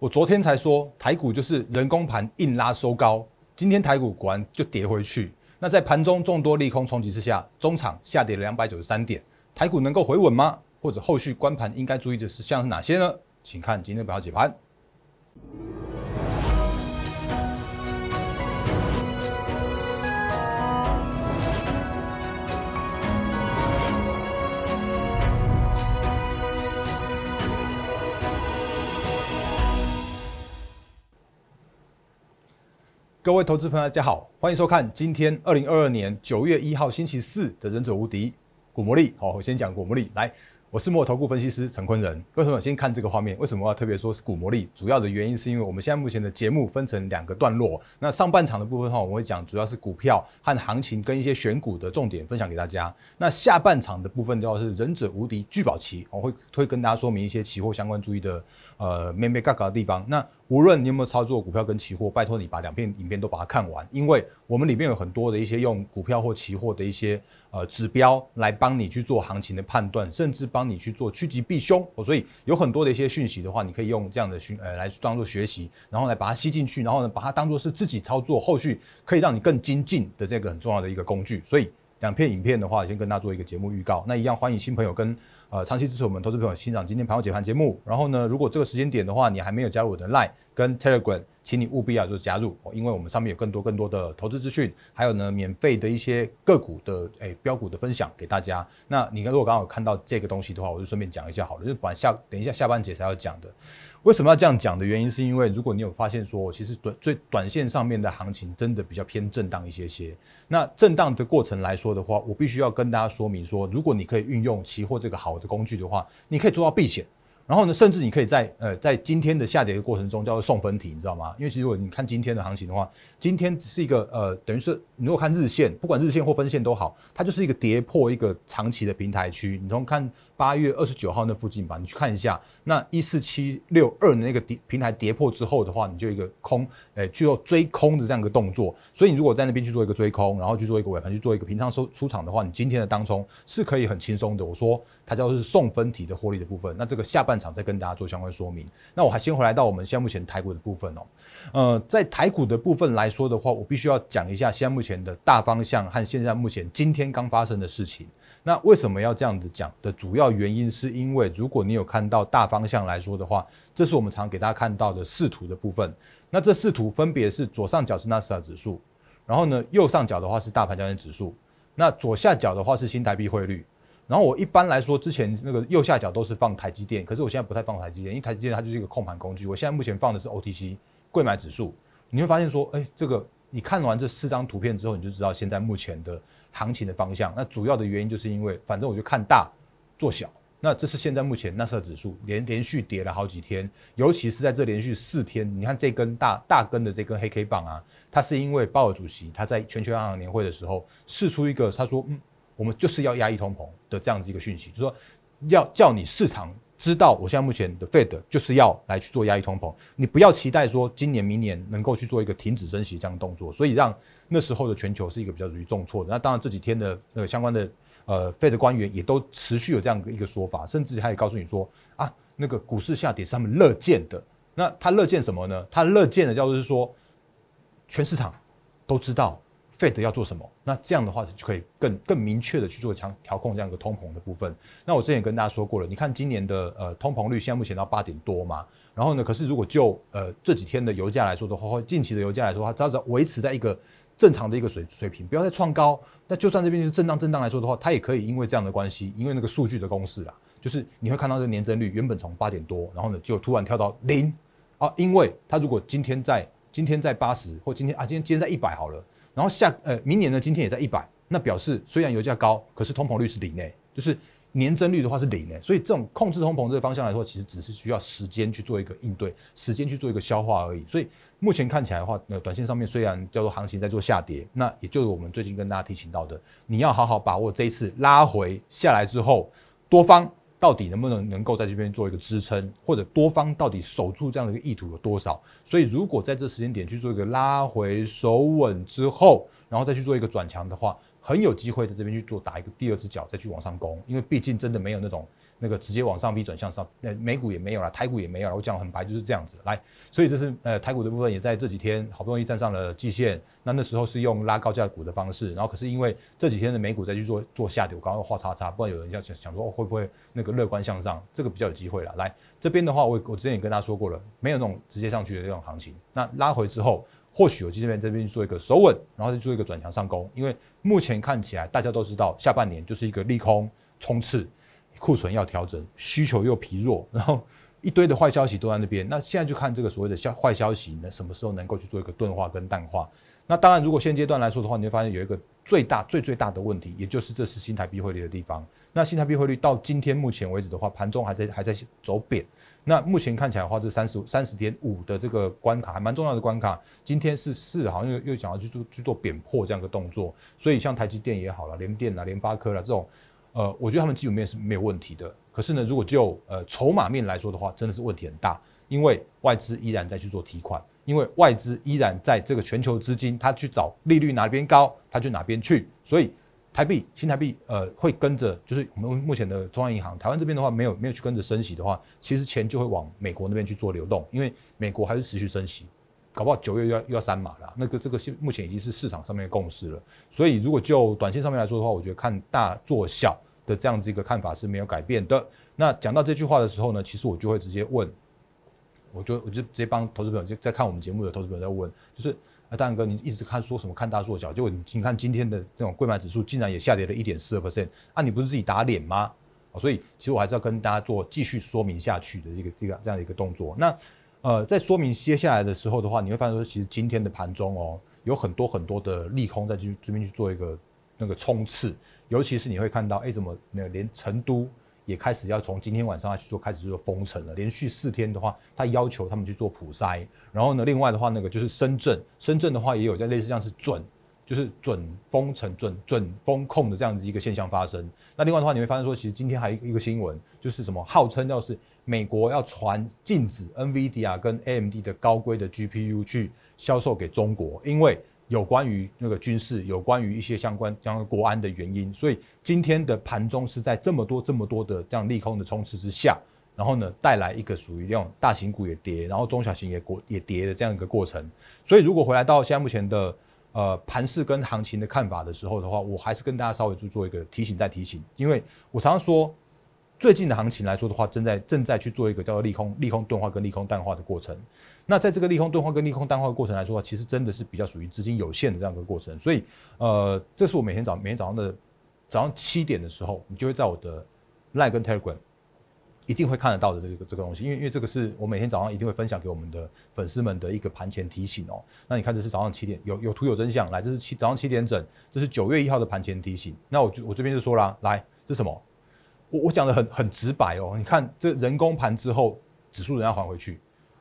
我昨天才说台股就是人工盘硬拉收高，今天台股果然就跌回去。那在盘中众多利空冲击之下，中场下跌了两百九十三点，台股能够回稳吗？或者后续关盘应该注意的事项是哪些呢？请看今天表解盘。各位投资朋友，大家好，欢迎收看今天二零二二年九月一号星期四的《忍者无敌》股魔力。好，我先讲股魔力。来，我是摩投股分析师陈坤仁。为什么先看这个画面？为什么要特别说股魔力？主要的原因是因为我们现在目前的节目分成两个段落。那上半场的部分的话，我会讲主要是股票和行情跟一些选股的重点分享给大家。那下半场的部分的话是《忍者无敌》聚宝期，我会会跟大家说明一些期货相关注意的呃咩咩嘎嘎的地方。那无论你有没有操作股票跟期货，拜托你把两片影片都把它看完，因为我们里面有很多的一些用股票或期货的一些呃指标来帮你去做行情的判断，甚至帮你去做趋吉避凶。所以有很多的一些讯息的话，你可以用这样的讯呃来当做学习，然后来把它吸进去，然后呢把它当做是自己操作后续可以让你更精进的这个很重要的一个工具。所以。两片影片的话，先跟大家做一个节目预告。那一样欢迎新朋友跟呃长期支持我们投资朋友欣赏今天朋友解盘节目。然后呢，如果这个时间点的话，你还没有加入我的 Line。跟 Telegram，请你务必啊，就是加入哦，因为我们上面有更多更多的投资资讯，还有呢，免费的一些个股的诶，标股的分享给大家。那你看，如果刚好看到这个东西的话，我就顺便讲一下好了，就管下等一下下半节才要讲的。为什么要这样讲的原因，是因为如果你有发现说，其实短最短线上面的行情真的比较偏震荡一些些。那震荡的过程来说的话，我必须要跟大家说明说，如果你可以运用期货这个好的工具的话，你可以做到避险。然后呢，甚至你可以在呃，在今天的下跌的过程中叫做送分题，你知道吗？因为其实如果你看今天的行情的话，今天是一个呃，等于是如果看日线，不管日线或分线都好，它就是一个跌破一个长期的平台区。你从看。八月二十九号那附近吧，你去看一下，那一四七六二的那个跌平台跌破之后的话，你就一个空，哎，去做追空的这样一个动作。所以你如果在那边去做一个追空，然后去做一个尾盘去做一个平仓收出场的话，你今天的当冲是可以很轻松的。我说它叫是送分题的获利的部分。那这个下半场再跟大家做相关说明。那我还先回来到我们现在目前台股的部分哦。呃，在台股的部分来说的话，我必须要讲一下现在目前的大方向和现在目前今天刚发生的事情。那为什么要这样子讲的主要原因，是因为如果你有看到大方向来说的话，这是我们常给大家看到的视图的部分。那这视图分别是左上角是纳斯达指数，然后呢右上角的话是大盘交易指数，那左下角的话是新台币汇率。然后我一般来说之前那个右下角都是放台积电，可是我现在不太放台积电，因为台积电它就是一个控盘工具。我现在目前放的是 O T C 贵买指数，你会发现说，哎，这个。你看完这四张图片之后，你就知道现在目前的行情的方向。那主要的原因就是因为，反正我就看大做小。那这是现在目前那时候指数连连续跌了好几天，尤其是在这连续四天，你看这根大大根的这根黑 K 棒啊，它是因为鲍尔主席他在全球央行年会的时候试出一个，他说，嗯，我们就是要压抑通膨的这样子一个讯息，就说要叫你市场。知道我现在目前的 Fed 就是要来去做压抑通膨，你不要期待说今年明年能够去做一个停止升息这样动作，所以让那时候的全球是一个比较容易重挫的。那当然这几天的呃相关的呃 Fed 官员也都持续有这样一个说法，甚至他也告诉你说啊，那个股市下跌是他们乐见的。那他乐见什么呢？他乐见的叫做是说，全市场都知道。Fed 要做什么？那这样的话就可以更更明确的去做强调控这样一个通膨的部分。那我之前也跟大家说过了，你看今年的呃通膨率，现在目前到八点多嘛。然后呢，可是如果就呃这几天的油价来说的话，或近期的油价来说的话，它只要维持在一个正常的一个水水平，不要再创高。那就算这边是震荡震荡来说的话，它也可以因为这样的关系，因为那个数据的公式啦，就是你会看到这个年增率原本从八点多，然后呢就突然跳到零啊，因为它如果今天在今天在八十或今天啊今天今天在一百好了。然后下呃，明年呢，今天也在一百，那表示虽然油价高，可是通膨率是零诶，就是年增率的话是零诶，所以这种控制通膨这个方向来说，其实只是需要时间去做一个应对，时间去做一个消化而已。所以目前看起来的话，呃，短线上面虽然叫做行情在做下跌，那也就是我们最近跟大家提醒到的，你要好好把握这一次拉回下来之后多方。到底能不能能够在这边做一个支撑，或者多方到底守住这样的一个意图有多少？所以如果在这时间点去做一个拉回守稳之后，然后再去做一个转强的话，很有机会在这边去做打一个第二只脚，再去往上攻，因为毕竟真的没有那种。那个直接往上逼，转向上，那美股也没有了，台股也没有了，我讲很白就是这样子来，所以这是呃台股的部分也在这几天好不容易站上了季线，那那时候是用拉高价股的方式，然后可是因为这几天的美股在去做做下跌，我刚刚画叉叉，不然有人要想想说会不会那个乐观向上，这个比较有机会了。来这边的话，我我之前也跟大家说过了，没有那种直接上去的那种行情，那拉回之后或许有机会这边做一个首稳，然后做一个转强上攻，因为目前看起来大家都知道下半年就是一个利空冲刺。库存要调整，需求又疲弱，然后一堆的坏消息都在那边。那现在就看这个所谓的消坏消息呢，什么时候能够去做一个钝化跟淡化？那当然，如果现阶段来说的话，你会发现有一个最大最最大的问题，也就是这是新台币汇率的地方。那新台币汇率到今天目前为止的话，盘中还在还在走贬。那目前看起来的话，这三十三十点五的这个关卡还蛮重要的关卡，今天是四，好像又又想要去做去做贬破这样的动作。所以像台积电也好了，联电啊，联发科了这种。呃，我觉得他们基本面是没有问题的。可是呢，如果就呃筹码面来说的话，真的是问题很大。因为外资依然在去做提款，因为外资依然在这个全球资金，他去找利率哪边高，他去哪边去。所以台币、新台币，呃，会跟着就是我们目前的中央银行台湾这边的话，没有没有去跟着升息的话，其实钱就会往美国那边去做流动，因为美国还是持续升息。搞不好九月又要又要三马了，那个这个是目前已经是市场上面的共识了。所以如果就短线上面来说的话，我觉得看大做小的这样子一个看法是没有改变的。那讲到这句话的时候呢，其实我就会直接问，我就我就直接帮投资朋友就在看我们节目的投资朋友在问，就是啊大哥，你一直看说什么看大做小，就你看今天的那种柜买指数竟然也下跌了一点四二 percent，啊你不是自己打脸吗？所以其实我还是要跟大家做继续说明下去的这个这个这样的一个动作。那呃，在说明接下来的时候的话，你会发现说，其实今天的盘中哦，有很多很多的利空在去这边去做一个那个冲刺。尤其是你会看到，哎，怎么那连成都也开始要从今天晚上去做开始做封城了，连续四天的话，他要求他们去做普筛。然后呢，另外的话，那个就是深圳，深圳的话也有在类似像是准就是准封城、准准封控的这样子一个现象发生。那另外的话，你会发现说，其实今天还一个新闻，就是什么号称要是。美国要传禁止 NVIDIA 跟 AMD 的高规的 GPU 去销售给中国，因为有关于那个军事，有关于一些相关相关国安的原因，所以今天的盘中是在这么多这么多的这样利空的充斥之下，然后呢带来一个属于那种大型股也跌，然后中小型也国也跌的这样一个过程。所以如果回来到现在目前的呃盘势跟行情的看法的时候的话，我还是跟大家稍微做做一个提醒再提醒，因为我常常说。最近的行情来说的话，正在正在去做一个叫做利空、利空钝化跟利空淡化的过程。那在这个利空钝化跟利空淡化的过程来说，其实真的是比较属于资金有限的这样一个过程。所以，呃，这是我每天早每天早上的早上七点的时候，你就会在我的 Line 跟 Telegram 一定会看得到的这个这个东西，因为因为这个是我每天早上一定会分享给我们的粉丝们的一个盘前提醒哦。那你看这是早上七点，有有图有真相，来这是七早上七点整，这是九月一号的盘前提醒。那我就我这边就说啦，来是什么？我我讲的很很直白哦，你看这人工盘之后，指数人要还回去，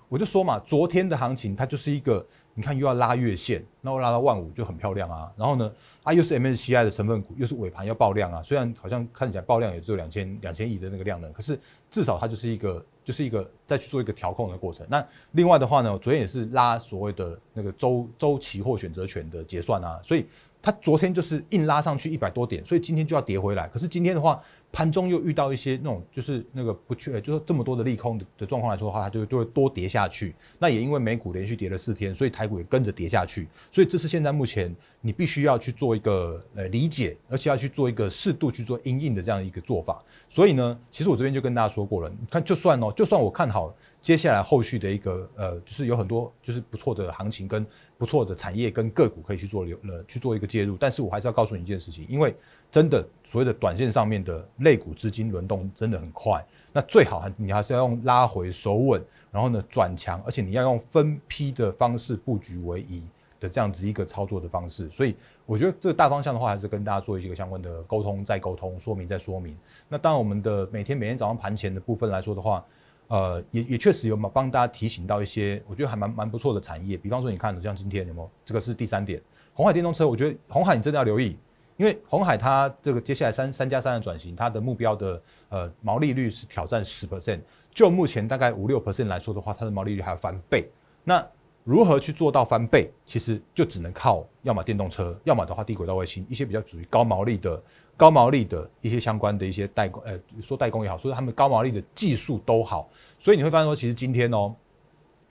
我就说嘛，昨天的行情它就是一个，你看又要拉月线，然后拉到万五就很漂亮啊，然后呢，啊又是 MSCI 的成分股，又是尾盘要爆量啊，虽然好像看起来爆量也只有两千两千亿的那个量呢，可是至少它就是一个就是一个再去做一个调控的过程。那另外的话呢，昨天也是拉所谓的那个周周期货选择权的结算啊，所以它昨天就是硬拉上去一百多点，所以今天就要跌回来。可是今天的话。盘中又遇到一些那种就是那个不确，就说这么多的利空的状况来说的话，它就就会多跌下去。那也因为美股连续跌了四天，所以台股也跟着跌下去。所以这是现在目前。你必须要去做一个呃理解，而且要去做一个适度去做应运的这样一个做法。所以呢，其实我这边就跟大家说过了，你看就算哦，就算我看好接下来后续的一个呃，就是有很多就是不错的行情跟不错的产业跟个股可以去做流了去做一个介入，但是我还是要告诉你一件事情，因为真的所谓的短线上面的类股资金轮动真的很快，那最好你还是要用拉回手稳，然后呢转强，而且你要用分批的方式布局为宜。的这样子一个操作的方式，所以我觉得这个大方向的话，还是跟大家做一些相关的沟通，再沟通说明，再说明。那当然，我们的每天每天早上盘前的部分来说的话，呃，也也确实有帮大家提醒到一些，我觉得还蛮蛮不错的产业。比方说，你看，像今天有没有这个是第三点，红海电动车。我觉得红海，你真的要留意，因为红海它这个接下来三三加三的转型，它的目标的呃毛利率是挑战十 percent。就目前大概五六 percent 来说的话，它的毛利率还要翻倍。那如何去做到翻倍？其实就只能靠要么电动车，要么的话低轨道卫星，一些比较属于高毛利的、高毛利的一些相关的一些代工，呃，说代工也好，所以他们高毛利的技术都好。所以你会发现说，其实今天哦，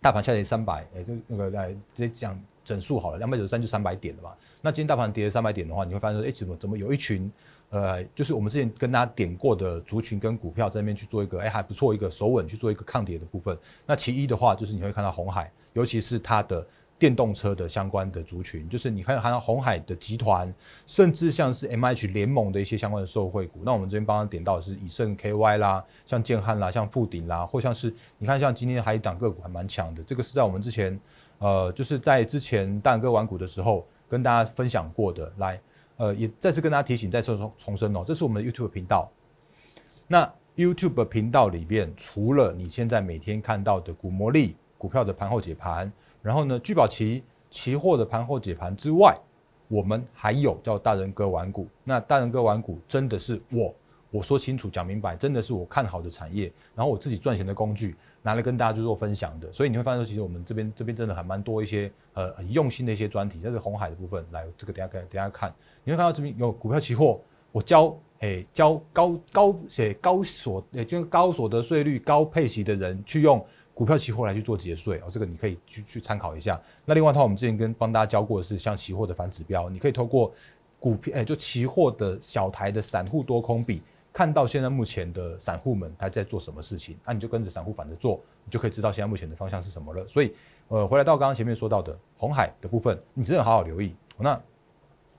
大盘下跌三百，哎，就那个来直接讲整数好了，两百九十三就三百点了嘛。那今天大盘跌了三百点的话，你会发现说，哎，怎么怎么有一群呃，就是我们之前跟大家点过的族群跟股票在那边去做一个，哎，还不错一个手稳去做一个抗跌的部分。那其一的话，就是你会看到红海。尤其是它的电动车的相关的族群，就是你看，像红海的集团，甚至像是 M H 联盟的一些相关的受惠股，那我们这边帮他点到是以盛 K Y 啦，像建汉啦，像富鼎啦，或像是你看，像今天海一档个股还蛮强的，这个是在我们之前呃，就是在之前弹哥玩股的时候跟大家分享过的，来呃也再次跟大家提醒，再次重申哦，这是我们的 YouTube 频道。那 YouTube 频道里边，除了你现在每天看到的股魔力。股票的盘后解盘，然后呢，聚宝期期货的盘后解盘之外，我们还有叫大人哥玩股。那大人哥玩股真的是我我说清楚讲明白，真的是我看好的产业，然后我自己赚钱的工具拿来跟大家去做分享的。所以你会发现，其实我们这边这边真的还蛮多一些，呃，很用心的一些专题。这是红海的部分，来这个等下看，等下看，你会看到这边有股票期货，我教诶交高高写高所，也就是高所得税率高配息的人去用。股票、期货来去做节税哦，这个你可以去去参考一下。那另外的话，我们之前跟帮大家教过的是，像期货的反指标，你可以透过股票，哎，就期货的小台的散户多空比，看到现在目前的散户们他在做什么事情，那你就跟着散户反着做，你就可以知道现在目前的方向是什么了。所以，呃，回来到刚刚前面说到的红海的部分，你真的好好留意。那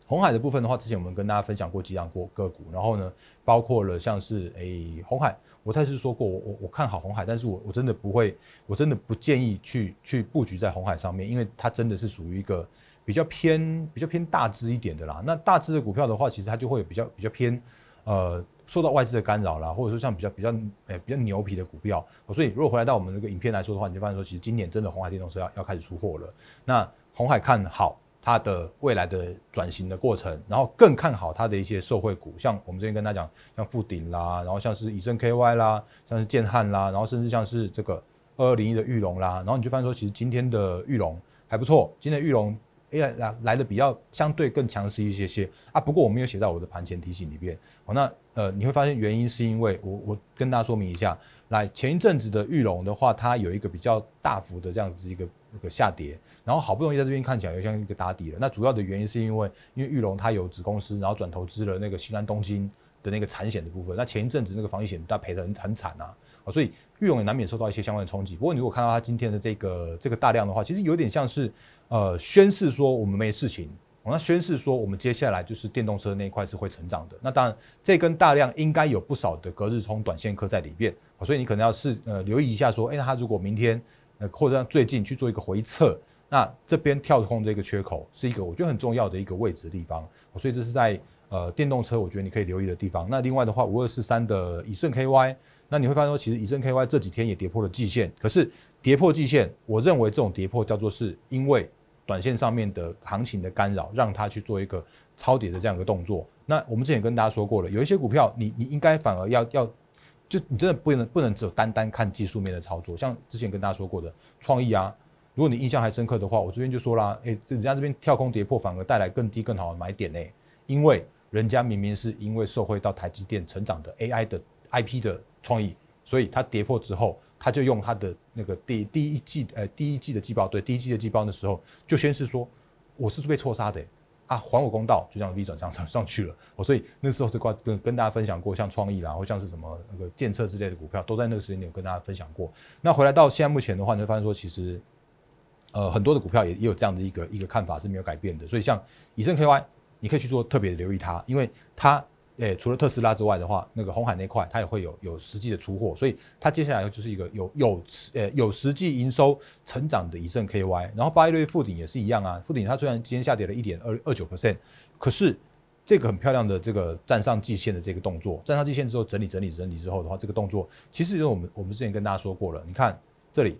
红海的部分的话，之前我们跟大家分享过几档股个股，然后呢，包括了像是哎红海，我再次说过，我我我看好红海，但是我我真的不会，我真的不建议去去布局在红海上面，因为它真的是属于一个比较偏比较偏大资一点的啦。那大资的股票的话，其实它就会比较比较偏，呃，受到外资的干扰啦，或者说像比较比较哎比较牛皮的股票。所以如果回来到我们这个影片来说的话，你就发现说，其实今年真的红海电动车要要开始出货了。那红海看好。它的未来的转型的过程，然后更看好它的一些受惠股，像我们之前跟他讲，像富鼎啦，然后像是以正 KY 啦，像是建汉啦，然后甚至像是这个二二零一的玉龙啦，然后你就发现说，其实今天的玉龙还不错，今天玉龙。哎呀，来来的比较相对更强势一些些啊，不过我没有写在我的盘前提醒里边。好，那呃你会发现原因是因为我我跟大家说明一下，来前一阵子的玉龙的话，它有一个比较大幅的这样子一个一个下跌，然后好不容易在这边看起来又像一个打底了。那主要的原因是因为因为玉龙它有子公司，然后转投资了那个西安东京的那个产险的部分。那前一阵子那个防疫险它赔的很很惨啊。所以，玉龙也难免受到一些相关的冲击。不过，你如果看到它今天的这个这个大量的话，其实有点像是，呃，宣示说我们没事情，我那宣示说我们接下来就是电动车那一块是会成长的。那当然，这跟大量应该有不少的隔日冲短线客在里面，所以你可能要是呃留意一下，说，哎，它如果明天呃或者最近去做一个回撤，那这边跳空这个缺口是一个我觉得很重要的一个位置地方。所以这是在。呃，电动车，我觉得你可以留意的地方。那另外的话，五二四三的以盛 KY，那你会发现说，其实以盛 KY 这几天也跌破了季线。可是跌破季线，我认为这种跌破叫做是因为短线上面的行情的干扰，让它去做一个超跌的这样一个动作。那我们之前跟大家说过了，有一些股票，你你应该反而要要，就你真的不能不能只有单单看技术面的操作。像之前跟大家说过的创意啊，如果你印象还深刻的话，我这边就说啦，哎，人家这边跳空跌破反而带来更低更好的买点呢，因为。人家明明是因为受惠到台积电成长的 AI 的 IP 的创意，所以它跌破之后，他就用他的那个第第一季呃第一季的季报，对第一季的季报的时候就先是说我是被错杀的啊，还我公道，就这样 V 转上上上去了。所以那时候是跟跟大家分享过，像创意啦，或像是什么那个建测之类的股票，都在那个时间点跟大家分享过。那回来到现在目前的话，会发现说其实呃很多的股票也也有这样的一个一个看法是没有改变的。所以像以盛 KY。你可以去做特别留意它，因为它，诶，除了特斯拉之外的话，那个红海那块它也会有有实际的出货，所以它接下来就是一个有有实，诶有实际营收成长的以盛 KY。然后八一六附顶也是一样啊，附顶它虽然今天下跌了一点二二九 percent，可是这个很漂亮的这个站上季线的这个动作，站上季线之后整理整理整理之后的话，这个动作其实因为我们我们之前跟大家说过了，你看这里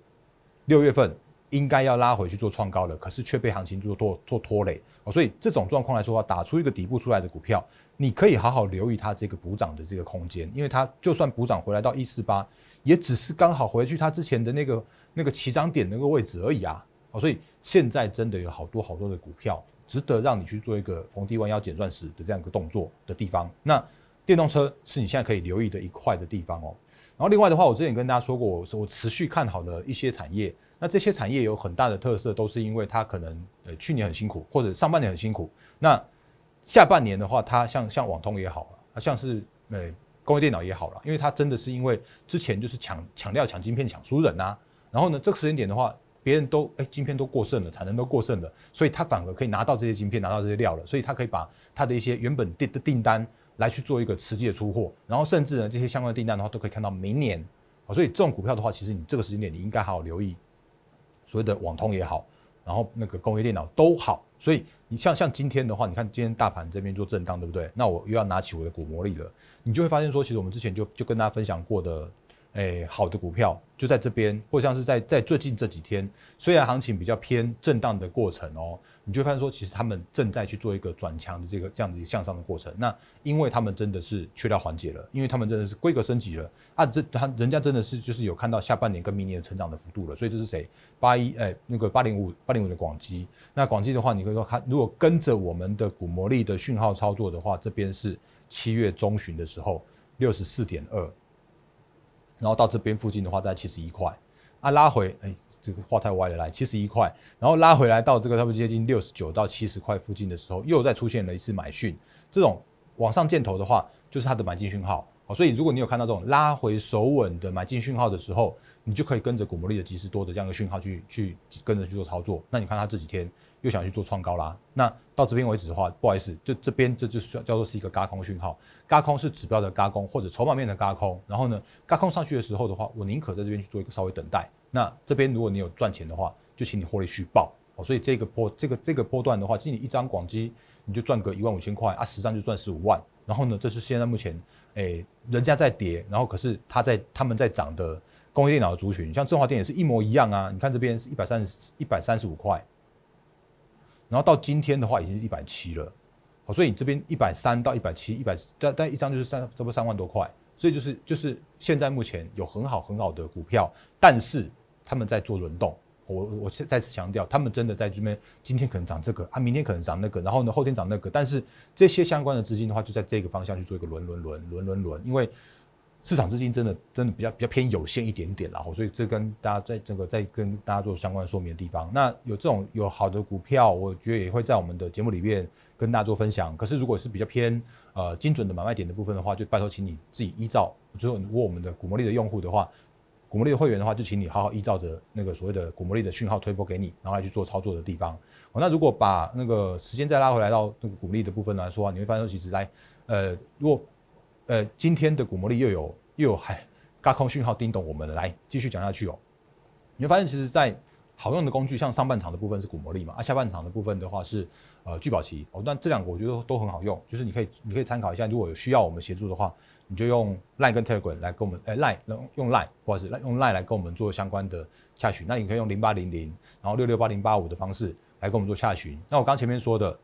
六月份。应该要拉回去做创高的，可是却被行情做拖做拖累哦。所以这种状况来说话，打出一个底部出来的股票，你可以好好留意它这个补涨的这个空间，因为它就算补涨回来到一四八，也只是刚好回去它之前的那个那个起涨点那个位置而已啊！哦，所以现在真的有好多好多的股票值得让你去做一个逢低弯腰捡钻石的这样一个动作的地方。那电动车是你现在可以留意的一块的地方哦。然后另外的话，我之前跟大家说过，我我持续看好的一些产业。那这些产业有很大的特色，都是因为它可能呃去年很辛苦，或者上半年很辛苦。那下半年的话，它像像网通也好了，像是呃工业电脑也好了，因为它真的是因为之前就是抢抢料、抢晶片、抢熟人呐。然后呢，这个时间点的话，别人都哎晶片都过剩了，产能都过剩了，所以它反而可以拿到这些晶片，拿到这些料了，所以它可以把它的一些原本订的订单来去做一个实际的出货。然后甚至呢，这些相关的订单的话，都可以看到明年啊。所以这种股票的话，其实你这个时间点你应该好好留意。所谓的网通也好，然后那个工业电脑都好，所以你像像今天的话，你看今天大盘这边做震荡，对不对？那我又要拿起我的股魔力了，你就会发现说，其实我们之前就就跟大家分享过的，诶，好的股票就在这边，或像是在在最近这几天，虽然行情比较偏震荡的过程哦。你就发现说，其实他们正在去做一个转强的这个这样子一个向上的过程。那因为他们真的是缺道缓解了，因为他们真的是规格升级了，啊，这他人家真的是就是有看到下半年跟明年的成长的幅度了。所以这是谁？八一哎，那个八零五八零五的广基。那广基的话，你以说它如果跟着我们的股魔力的讯号操作的话，这边是七月中旬的时候六十四点二，然后到这边附近的话大概七十一块，啊，拉回哎。这个画太歪了，来七十一块，然后拉回来到这个差不多接近六十九到七十块附近的时候，又再出现了一次买讯。这种往上箭头的话，就是它的买进讯号。好，所以如果你有看到这种拉回手稳的买进讯号的时候，你就可以跟着古摩利的及时多的这样的讯号去去跟着去做操作。那你看它这几天又想去做创高啦，那到这边为止的话，不好意思，这这边这就叫做是一个嘎空讯号。嘎空是指标的嘎空或者筹码面的嘎空。然后呢，嘎空上去的时候的话，我宁可在这边去做一个稍微等待。那这边如果你有赚钱的话，就请你获利续报哦。所以这个波，这个这个波段的话，就你一张广基，你就赚个一万五千块啊，十张就赚十五万。然后呢，这是现在目前，哎，人家在跌，然后可是他在他们在涨的工业电脑族群，像振华电也是一模一样啊。你看这边是一百三十，一百三十五块，然后到今天的话已经是一百七了，好，所以你这边一百三到一百七，一百但但一张就是三，这不三万多块。所以就是就是现在目前有很好很好的股票，但是。他们在做轮动，我我再再次强调，他们真的在这边，今天可能涨这个，他明天可能涨那个，然后呢后天涨那个，但是这些相关的资金的话，就在这个方向去做一个轮轮轮轮轮轮，因为市场资金真的真的比较比较偏有限一点点，然后所以这跟大家在这个在跟大家做相关说明的地方，那有这种有好的股票，我觉得也会在我们的节目里面跟大家做分享。可是如果是比较偏呃精准的买卖点的部分的话，就拜托请你自己依照，就是如果我们的股魔力的用户的话。股摩力的会员的话，就请你好好依照着那个所谓的股魔力的讯号推播给你，然后来去做操作的地方。哦，那如果把那个时间再拉回来到那个古摩的部分来说，你会发现其实来，呃，如果，呃，今天的股魔力又有又有还高空讯号叮咚，我们来继续讲下去哦，你会发现其实在。好用的工具，像上半场的部分是古魔力嘛，啊，下半场的部分的话是呃聚宝奇哦，但这两个我觉得都很好用，就是你可以你可以参考一下，如果有需要我们协助的话，你就用 Line 跟 Telegram 来跟我们，哎，Line 用用 Line 或者是用 Line 来跟我们做相关的下询，那你可以用零八零零，然后六六八零八五的方式来跟我们做下询。那我刚前面说的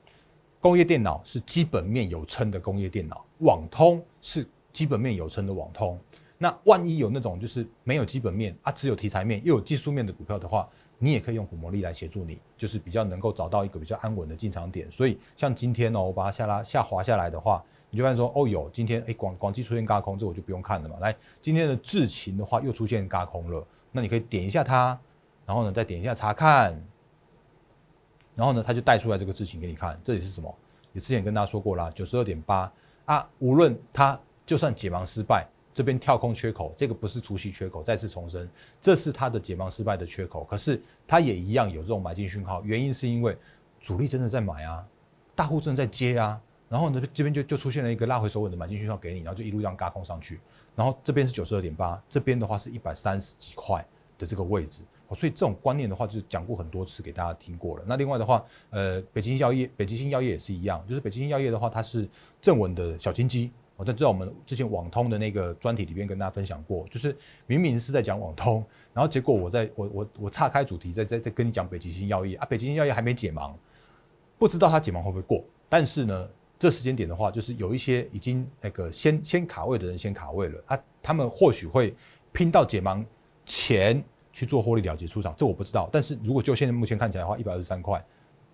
工业电脑是基本面有撑的工业电脑，网通是基本面有撑的网通，那万一有那种就是没有基本面啊，只有题材面又有技术面的股票的话。你也可以用股魔力来协助你，就是比较能够找到一个比较安稳的进场点。所以像今天哦，把它下拉下滑下来的话，你就发现说哦有今天哎广广基出现轧空，这我就不用看了嘛。来今天的智勤的话又出现轧空了，那你可以点一下它，然后呢再点一下查看，然后呢他就带出来这个智勤给你看，这里是什么？你之前跟大家说过啦，九十二点八啊，无论它就算解盲失败。这边跳空缺口，这个不是除夕缺口，再次重申，这是它的解放失败的缺口。可是它也一样有这种买进讯号，原因是因为主力真的在买啊，大户正在接啊，然后呢这边就就出现了一个拉回首稳的买进讯号给你，然后就一路这样嘎空上去。然后这边是九十二点八，这边的话是一百三十几块的这个位置。所以这种观念的话，就是讲过很多次给大家听过了。那另外的话，呃，北京新药业，北京新药业也是一样，就是北京新药业的话，它是正稳的小金鸡。我在知道我们之前网通的那个专题里面跟大家分享过，就是明明是在讲网通，然后结果我在我我我岔开主题在在在跟你讲北极星药业啊，北极星药业还没解盲，不知道它解盲会不会过，但是呢，这时间点的话，就是有一些已经那个先先卡位的人先卡位了啊，他们或许会拼到解盲前去做获利了结出场，这我不知道，但是如果就现在目前看起来的话，一百二十三块。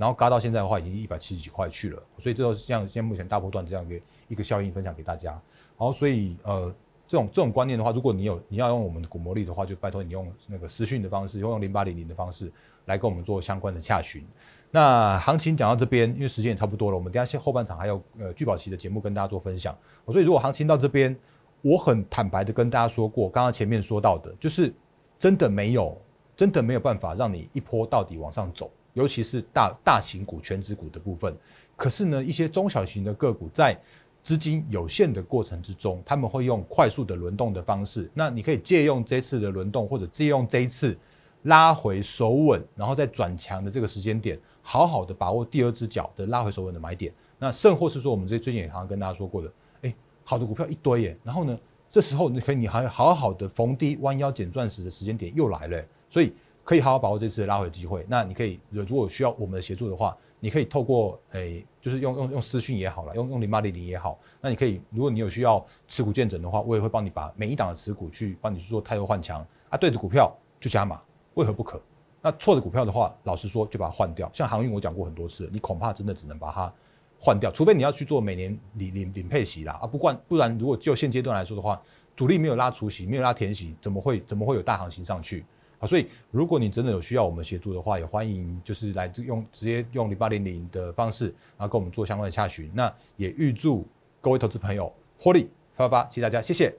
然后嘎到现在的话，已经一百七十几块去了，所以这是像现在目前大波段这样一个一个效应分享给大家。然后所以呃，这种这种观念的话，如果你有你要用我们股魔力的话，就拜托你用那个私讯的方式，用零八零零的方式来跟我们做相关的洽询。那行情讲到这边，因为时间也差不多了，我们等下后后半场还有呃聚宝期的节目跟大家做分享。所以如果行情到这边，我很坦白的跟大家说过，刚刚前面说到的，就是真的没有真的没有办法让你一波到底往上走。尤其是大大型股权值股的部分，可是呢，一些中小型的个股在资金有限的过程之中，他们会用快速的轮动的方式。那你可以借用这次的轮动，或者借用这一次拉回首稳，然后再转强的这个时间点，好好的把握第二只脚的拉回首稳的买点。那甚或是说，我们这最近也常常跟大家说过的，哎，好的股票一堆耶，然后呢，这时候你可以你还好好的逢低弯腰捡钻石的时间点又来了，所以。可以好好把握这次拉回机会。那你可以，如果需要我们的协助的话，你可以透过诶，就是用用用私讯也好了，用用零八零零也好。那你可以，如果你有需要持股见证的话，我也会帮你把每一档的持股去帮你去做太多换强。啊，对的股票就加码，为何不可？那错的股票的话，老实说就把它换掉。像航运我讲过很多次，你恐怕真的只能把它换掉，除非你要去做每年领领领配息啦。啊，不换不然，如果就现阶段来说的话，主力没有拉除息，没有拉填息，怎么会怎么会有大行情上去？所以如果你真的有需要我们协助的话，也欢迎就是来自用直接用零八零零的方式，然后跟我们做相关的查询。那也预祝各位投资朋友获利八八八，谢谢大家，谢谢。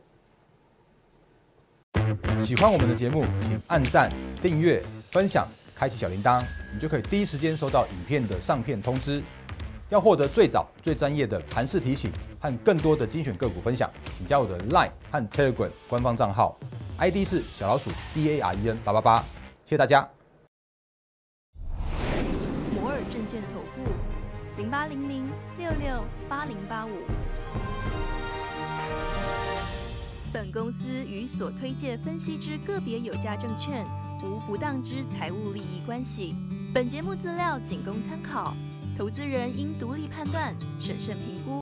喜欢我们的节目，请按赞、订阅、分享、开启小铃铛，你就可以第一时间收到影片的上片通知。要获得最早、最专业的盘势提醒和更多的精选个股分享，请加我的 LINE 和 Telegram 官方账号，ID 是小老鼠 D A R E N 八八八。谢谢大家。摩尔证券投顾零八零零六六八零八五。本公司与所推荐分析之个别有价证券无不当之财务利益关系。本节目资料仅供参考。投资人应独立判断，审慎评估。